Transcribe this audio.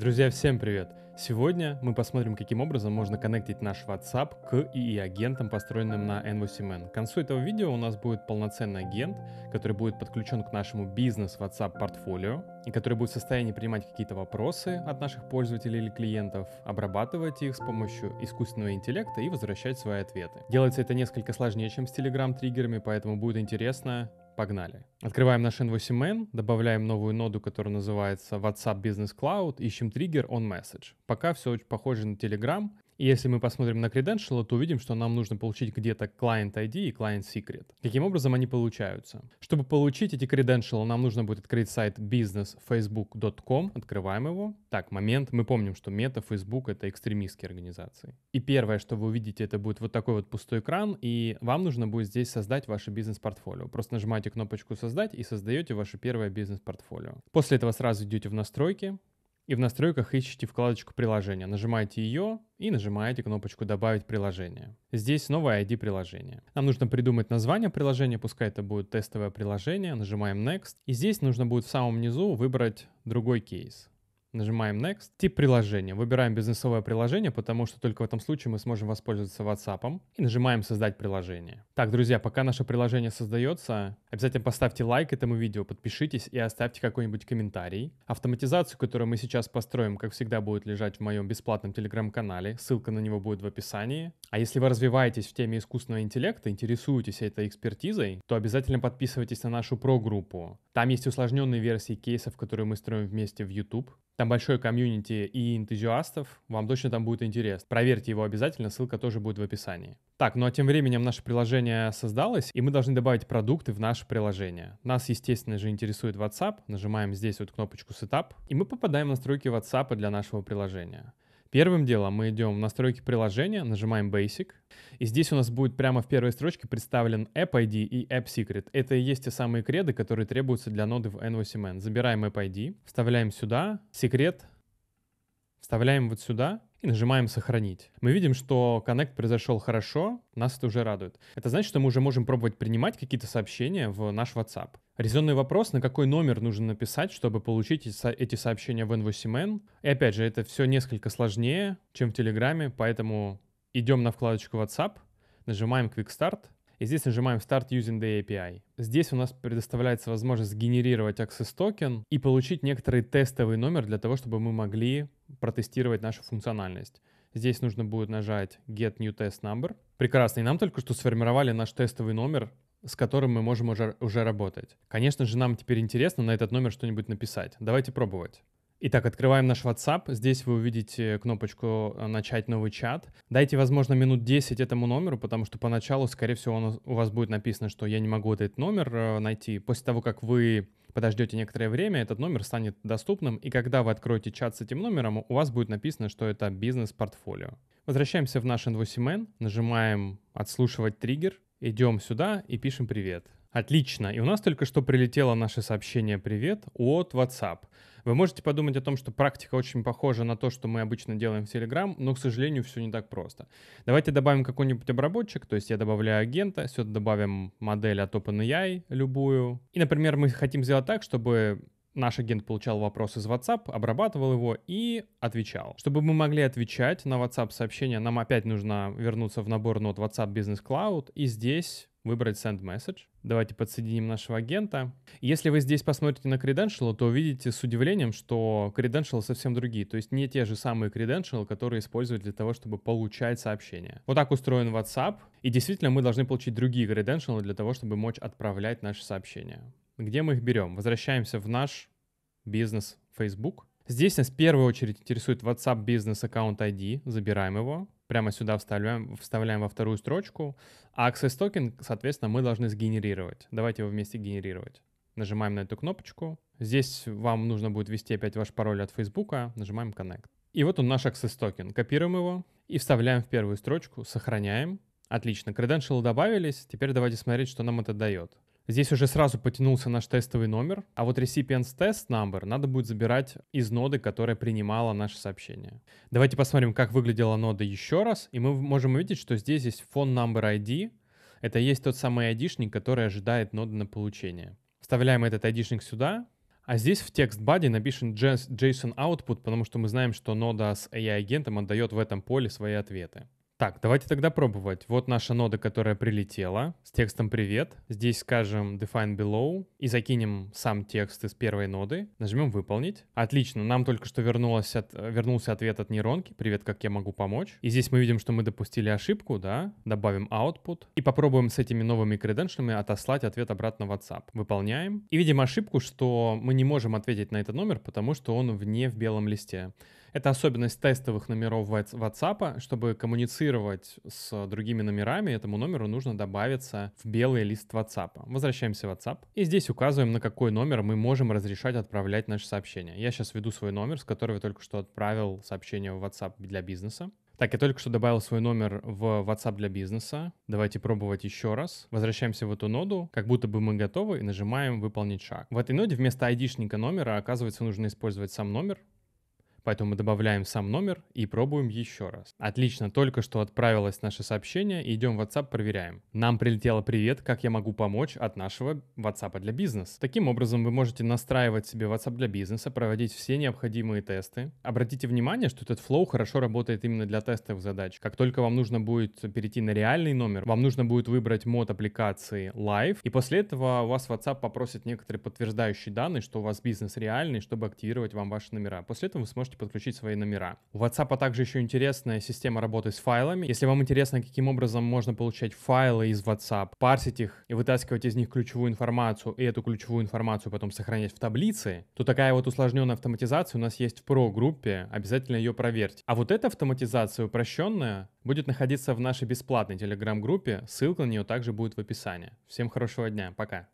Друзья, всем привет! Сегодня мы посмотрим, каким образом можно коннектить наш WhatsApp к и агентам построенным на n 8 NVCMN. К концу этого видео у нас будет полноценный агент, который будет подключен к нашему бизнес WhatsApp портфолио, и который будет в состоянии принимать какие-то вопросы от наших пользователей или клиентов, обрабатывать их с помощью искусственного интеллекта и возвращать свои ответы. Делается это несколько сложнее, чем с Telegram-триггерами, поэтому будет интересно Погнали. Открываем наш Invoice Man, добавляем новую ноду, которая называется WhatsApp Business Cloud, ищем триггер on message. Пока все очень похоже на Telegram. И если мы посмотрим на credential, то увидим, что нам нужно получить где-то client ID и client secret. Каким образом они получаются? Чтобы получить эти credential, нам нужно будет открыть сайт businessfacebook.com. Открываем его. Так, момент. Мы помним, что мета, Facebook — это экстремистские организации. И первое, что вы увидите, это будет вот такой вот пустой экран, и вам нужно будет здесь создать ваше бизнес-портфолио. Просто нажимаете кнопочку «Создать» и создаете ваше первое бизнес-портфолио. После этого сразу идете в настройки, и в настройках ищите вкладочку приложения, нажимаете ее и нажимаете кнопочку «Добавить приложение». Здесь новое ID приложения. Нам нужно придумать название приложения, пускай это будет тестовое приложение, нажимаем Next. И здесь нужно будет в самом низу выбрать другой кейс. Нажимаем Next. Тип приложения. Выбираем бизнесовое приложение, потому что только в этом случае мы сможем воспользоваться WhatsApp. И нажимаем «Создать приложение». Так, друзья, пока наше приложение создается, обязательно поставьте лайк этому видео, подпишитесь и оставьте какой-нибудь комментарий. Автоматизацию, которую мы сейчас построим, как всегда, будет лежать в моем бесплатном телеграм-канале. Ссылка на него будет в описании. А если вы развиваетесь в теме искусственного интеллекта, интересуетесь этой экспертизой, то обязательно подписывайтесь на нашу про-группу. Там есть усложненные версии кейсов, которые мы строим вместе в YouTube. Там большой комьюнити и энтузиастов, вам точно там будет интересно. Проверьте его обязательно, ссылка тоже будет в описании. Так, ну а тем временем наше приложение создалось, и мы должны добавить продукты в наше приложение. Нас, естественно же, интересует WhatsApp, нажимаем здесь вот кнопочку Setup, и мы попадаем в настройки WhatsApp для нашего приложения. Первым делом мы идем в настройки приложения, нажимаем Basic. И здесь у нас будет прямо в первой строчке представлен App ID и App Secret. Это и есть те самые креды, которые требуются для ноды в N8N. Забираем App ID, вставляем сюда, секрет, вставляем вот сюда, и нажимаем «Сохранить». Мы видим, что коннект произошел хорошо, нас это уже радует. Это значит, что мы уже можем пробовать принимать какие-то сообщения в наш WhatsApp. Резонный вопрос, на какой номер нужно написать, чтобы получить эти сообщения в N8N. И опять же, это все несколько сложнее, чем в Телеграме, поэтому идем на вкладочку WhatsApp, нажимаем Quick Start — и здесь нажимаем Start using the API. Здесь у нас предоставляется возможность генерировать Access token и получить некоторый тестовый номер для того, чтобы мы могли протестировать нашу функциональность. Здесь нужно будет нажать Get New Test Number. Прекрасно, и нам только что сформировали наш тестовый номер, с которым мы можем уже, уже работать. Конечно же, нам теперь интересно на этот номер что-нибудь написать. Давайте пробовать. Итак, открываем наш WhatsApp. Здесь вы увидите кнопочку э, «Начать новый чат». Дайте, возможно, минут 10 этому номеру, потому что поначалу, скорее всего, у вас будет написано, что я не могу этот номер э, найти. После того, как вы подождете некоторое время, этот номер станет доступным, и когда вы откроете чат с этим номером, у вас будет написано, что это бизнес-портфолио. Возвращаемся в наш N2CMN, нажимаем «Отслушивать триггер», идем сюда и пишем «Привет». Отлично. И у нас только что прилетело наше сообщение «Привет» от WhatsApp. Вы можете подумать о том, что практика очень похожа на то, что мы обычно делаем в Telegram, но, к сожалению, все не так просто. Давайте добавим какой-нибудь обработчик, то есть я добавляю агента, сюда добавим модель от OpenAI любую. И, например, мы хотим сделать так, чтобы наш агент получал вопрос из WhatsApp, обрабатывал его и отвечал. Чтобы мы могли отвечать на WhatsApp сообщения, нам опять нужно вернуться в набор нот WhatsApp Business Cloud, и здесь выбрать Send Message. Давайте подсоединим нашего агента. Если вы здесь посмотрите на Credential, то увидите с удивлением, что Credential совсем другие, то есть не те же самые Credential, которые используют для того, чтобы получать сообщения. Вот так устроен WhatsApp, и действительно мы должны получить другие Credential для того, чтобы мочь отправлять наши сообщения. Где мы их берем? Возвращаемся в наш бизнес Facebook. Здесь нас в первую очередь интересует WhatsApp бизнес аккаунт ID, забираем его прямо сюда вставляем, вставляем во вторую строчку, а access токен, соответственно, мы должны сгенерировать. Давайте его вместе генерировать. Нажимаем на эту кнопочку. Здесь вам нужно будет ввести опять ваш пароль от Facebook, нажимаем Connect. И вот он наш access токен. Копируем его и вставляем в первую строчку, сохраняем. Отлично, credentials добавились. Теперь давайте смотреть, что нам это дает. Здесь уже сразу потянулся наш тестовый номер, а вот recipient's test number надо будет забирать из ноды, которая принимала наше сообщение. Давайте посмотрим, как выглядела нода еще раз, и мы можем увидеть, что здесь есть phone number ID, это есть тот самый ID-шник, который ожидает ноды на получение. Вставляем этот ID-шник сюда, а здесь в текст body напишем JSON output, потому что мы знаем, что нода с AI-агентом отдает в этом поле свои ответы. Так, давайте тогда пробовать. Вот наша нода, которая прилетела с текстом «Привет». Здесь скажем define below и закинем сам текст из первой ноды. Нажмем «Выполнить». Отлично, нам только что вернулось от, вернулся ответ от нейронки «Привет, как я могу помочь?». И здесь мы видим, что мы допустили ошибку, да? Добавим output и попробуем с этими новыми креденшлями отослать ответ обратно в WhatsApp. Выполняем. И видим ошибку, что мы не можем ответить на этот номер, потому что он вне в белом листе. Это особенность тестовых номеров WhatsApp. Чтобы коммуницировать с другими номерами, этому номеру нужно добавиться в белый лист WhatsApp. Возвращаемся в WhatsApp. И здесь указываем, на какой номер мы можем разрешать отправлять наши сообщения. Я сейчас введу свой номер, с которого я только что отправил сообщение в WhatsApp для бизнеса. Так, я только что добавил свой номер в WhatsApp для бизнеса. Давайте пробовать еще раз. Возвращаемся в эту ноду, как будто бы мы готовы, и нажимаем «Выполнить шаг». В этой ноде вместо ID-шника номера, оказывается, нужно использовать сам номер. Поэтому мы добавляем сам номер и пробуем еще раз. Отлично, только что отправилось наше сообщение, идем в WhatsApp проверяем. Нам прилетело привет, как я могу помочь от нашего WhatsApp для бизнеса. Таким образом, вы можете настраивать себе WhatsApp для бизнеса, проводить все необходимые тесты. Обратите внимание, что этот флоу хорошо работает именно для тестовых задач. Как только вам нужно будет перейти на реальный номер, вам нужно будет выбрать мод аппликации Live, и после этого у вас WhatsApp попросит некоторые подтверждающие данные, что у вас бизнес реальный, чтобы активировать вам ваши номера. После этого вы сможете можете подключить свои номера. У WhatsApp а также еще интересная система работы с файлами. Если вам интересно, каким образом можно получать файлы из WhatsApp, парсить их и вытаскивать из них ключевую информацию, и эту ключевую информацию потом сохранять в таблице, то такая вот усложненная автоматизация у нас есть в Pro-группе, обязательно ее проверьте. А вот эта автоматизация упрощенная будет находиться в нашей бесплатной Telegram группе ссылка на нее также будет в описании. Всем хорошего дня, пока!